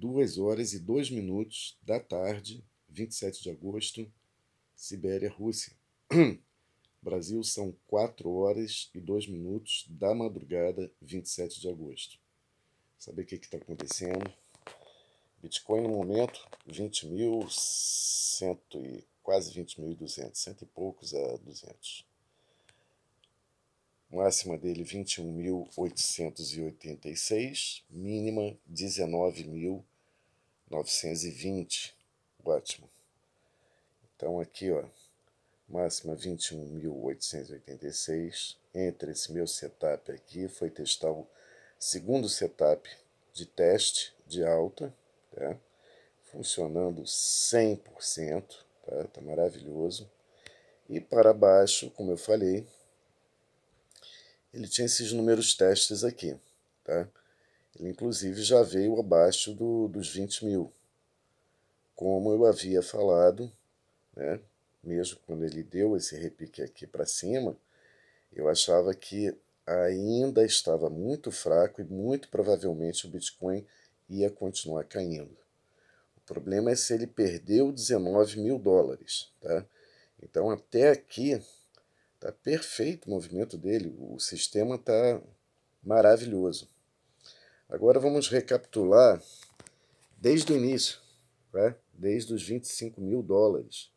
2 horas e 2 minutos da tarde, 27 de agosto, Sibéria, Rússia. Brasil são 4 horas e 2 minutos da madrugada, 27 de agosto. Saber o que está acontecendo. Bitcoin no momento, 20 mil, cento e, quase 20.200, cento e poucos a 200. Máxima dele 21.886, mínima 19.000. 920 Ótimo. Então aqui, ó, máxima 21.886. Entre esse meu setup aqui, foi testar o segundo setup de teste de alta, tá? Funcionando 100%, tá? Tá maravilhoso. E para baixo, como eu falei, ele tinha esses números testes aqui, tá? Ele, inclusive, já veio abaixo do, dos 20 mil. Como eu havia falado, né, mesmo quando ele deu esse repique aqui para cima, eu achava que ainda estava muito fraco e muito provavelmente o Bitcoin ia continuar caindo. O problema é se ele perdeu 19 mil dólares. Tá? Então, até aqui, está perfeito o movimento dele, o sistema está maravilhoso. Agora vamos recapitular desde o início, né? desde os 25 mil dólares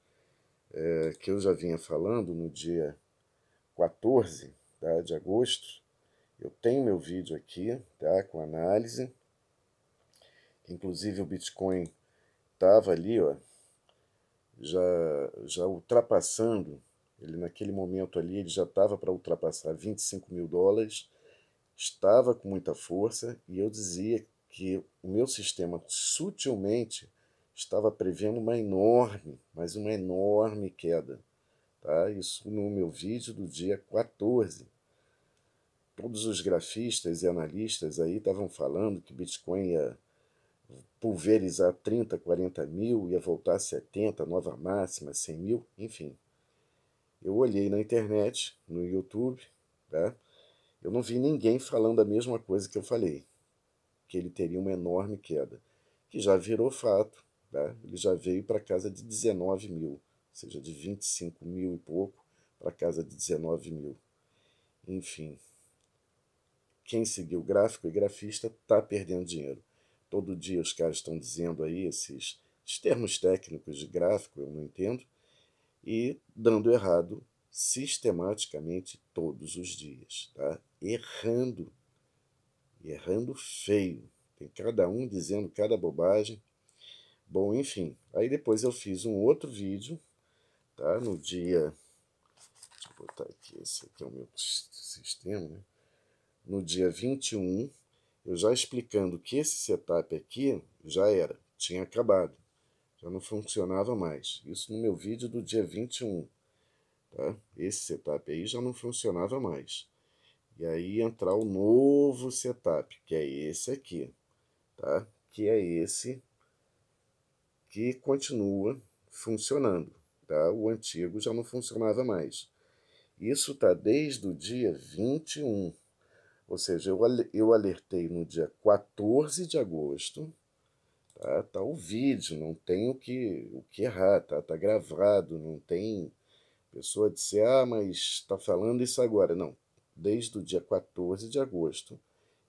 é, que eu já vinha falando no dia 14 tá, de agosto. Eu tenho meu vídeo aqui tá, com análise. Inclusive o Bitcoin estava ali, ó, já, já ultrapassando, ele naquele momento ali, ele já estava para ultrapassar 25 mil dólares, estava com muita força e eu dizia que o meu sistema sutilmente estava prevendo uma enorme, mas uma enorme queda. Tá? Isso no meu vídeo do dia 14. Todos os grafistas e analistas aí estavam falando que Bitcoin ia pulverizar 30, 40 mil, ia voltar a 70, nova máxima, 100 mil, enfim. Eu olhei na internet, no YouTube, tá? Eu não vi ninguém falando a mesma coisa que eu falei, que ele teria uma enorme queda, que já virou fato. Tá? Ele já veio para casa de 19 mil, ou seja, de 25 mil e pouco para casa de 19 mil. Enfim, quem seguiu gráfico e grafista está perdendo dinheiro. Todo dia os caras estão dizendo aí esses termos técnicos de gráfico, eu não entendo, e dando errado sistematicamente todos os dias, tá? errando, errando feio. Tem cada um dizendo cada bobagem. Bom, enfim, aí depois eu fiz um outro vídeo, tá? No dia. Deixa eu botar aqui, esse aqui é o meu sistema, né? No dia 21, eu já explicando que esse setup aqui já era, tinha acabado, já não funcionava mais. Isso no meu vídeo do dia 21. Tá? Esse setup aí já não funcionava mais. E aí entrar o novo setup, que é esse aqui, tá? Que é esse que continua funcionando, tá? O antigo já não funcionava mais. Isso tá desde o dia 21. Ou seja, eu, eu alertei no dia 14 de agosto, tá? Tá o vídeo, não tem o que, o que errar, tá? Tá gravado, não tem pessoa disse, ah, mas está falando isso agora. Não, desde o dia 14 de agosto,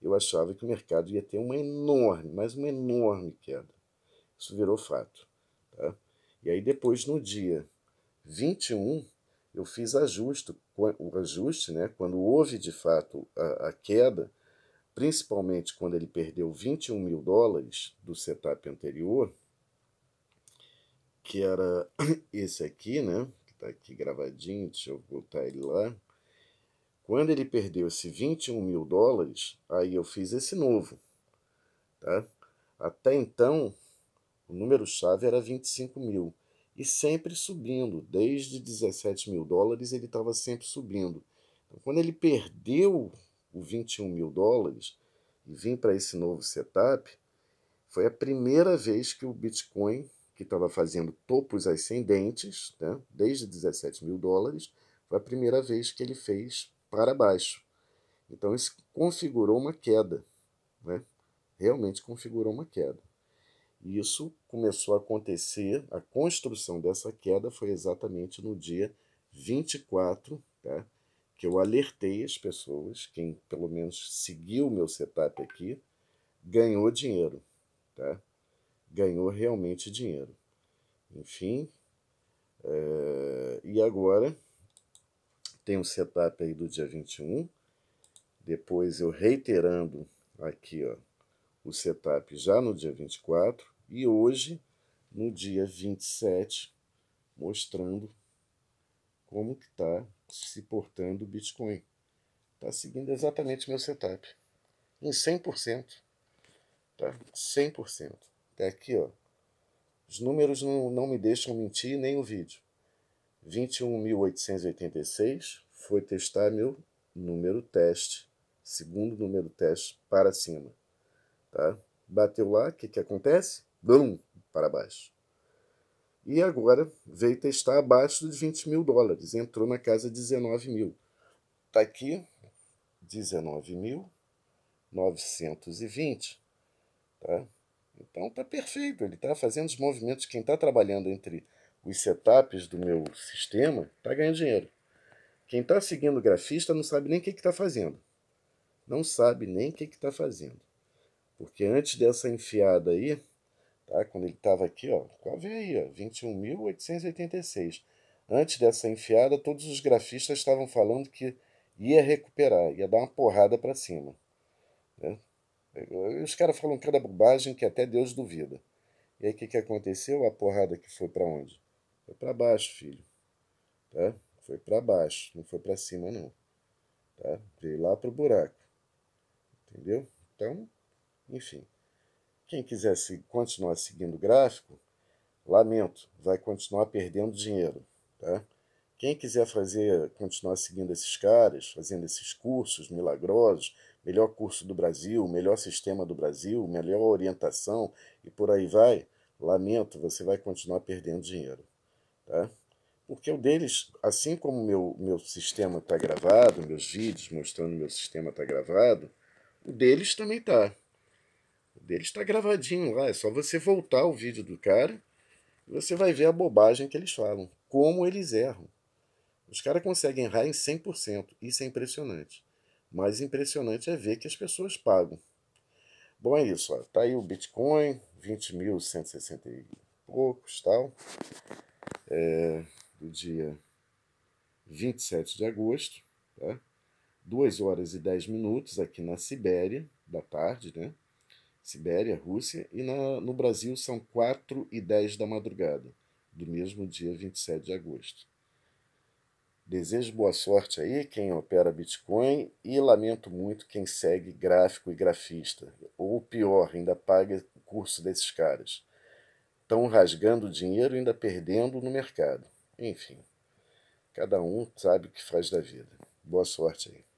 eu achava que o mercado ia ter uma enorme, mas uma enorme queda. Isso virou fato. Tá? E aí depois, no dia 21, eu fiz ajuste, o ajuste, né, quando houve de fato a, a queda, principalmente quando ele perdeu 21 mil dólares do setup anterior, que era esse aqui, né, está aqui gravadinho, deixa eu botar ele lá. Quando ele perdeu esse 21 mil dólares, aí eu fiz esse novo. Tá? Até então, o número-chave era 25 mil. E sempre subindo, desde 17 mil dólares ele estava sempre subindo. Então, quando ele perdeu o 21 mil dólares e vim para esse novo setup, foi a primeira vez que o Bitcoin que estava fazendo topos ascendentes, né, desde 17 mil dólares, foi a primeira vez que ele fez para baixo. Então, isso configurou uma queda, né? realmente configurou uma queda. E isso começou a acontecer, a construção dessa queda foi exatamente no dia 24, tá? que eu alertei as pessoas, quem pelo menos seguiu o meu setup aqui, ganhou dinheiro. Tá? ganhou realmente dinheiro. Enfim, é, e agora tem um setup aí do dia 21. Depois eu reiterando aqui ó, o setup já no dia 24. E hoje, no dia 27, mostrando como que está se portando o Bitcoin. Está seguindo exatamente meu setup. Em 100%. Tá? 100%. Até tá aqui, ó. Os números não, não me deixam mentir, nem o vídeo. 21.886 foi testar meu número teste, segundo número teste para cima. Tá? Bateu lá, o que, que acontece? bum para baixo. E agora veio testar abaixo de 20 mil dólares, entrou na casa 19 mil. Está aqui 19.920, tá? Então tá perfeito, ele está fazendo os movimentos. Quem está trabalhando entre os setups do meu sistema está ganhando dinheiro. Quem está seguindo o grafista não sabe nem o que está fazendo. Não sabe nem o que está fazendo. Porque antes dessa enfiada aí, tá? quando ele estava aqui, ó, vê aí, ó, 21.886. Antes dessa enfiada, todos os grafistas estavam falando que ia recuperar, ia dar uma porrada para cima. Né? Os caras falam cada bobagem que até Deus duvida. E aí o que, que aconteceu? A porrada que foi para onde? Foi para baixo, filho. Tá? Foi para baixo, não foi para cima, não. Tá? Veio lá pro buraco. Entendeu? Então, enfim. Quem quiser se, continuar seguindo o gráfico, lamento, vai continuar perdendo dinheiro. Tá? Quem quiser fazer, continuar seguindo esses caras, fazendo esses cursos milagrosos, melhor curso do Brasil, melhor sistema do Brasil, melhor orientação e por aí vai, lamento, você vai continuar perdendo dinheiro. Tá? Porque o deles, assim como meu, meu sistema está gravado, meus vídeos mostrando meu sistema está gravado, o deles também está. O deles está gravadinho lá, é só você voltar o vídeo do cara e você vai ver a bobagem que eles falam, como eles erram. Os caras conseguem errar em 100%, isso é impressionante mais impressionante é ver que as pessoas pagam. Bom, é isso. Ó. Tá aí o Bitcoin, 20.160 e poucos, tal. É, do dia 27 de agosto, tá? 2 horas e 10 minutos aqui na Sibéria, da tarde, né? Sibéria, Rússia, e na, no Brasil são 4 e 10 da madrugada, do mesmo dia 27 de agosto. Desejo boa sorte aí quem opera Bitcoin e lamento muito quem segue gráfico e grafista. Ou pior, ainda paga o curso desses caras. Estão rasgando dinheiro e ainda perdendo no mercado. Enfim, cada um sabe o que faz da vida. Boa sorte aí.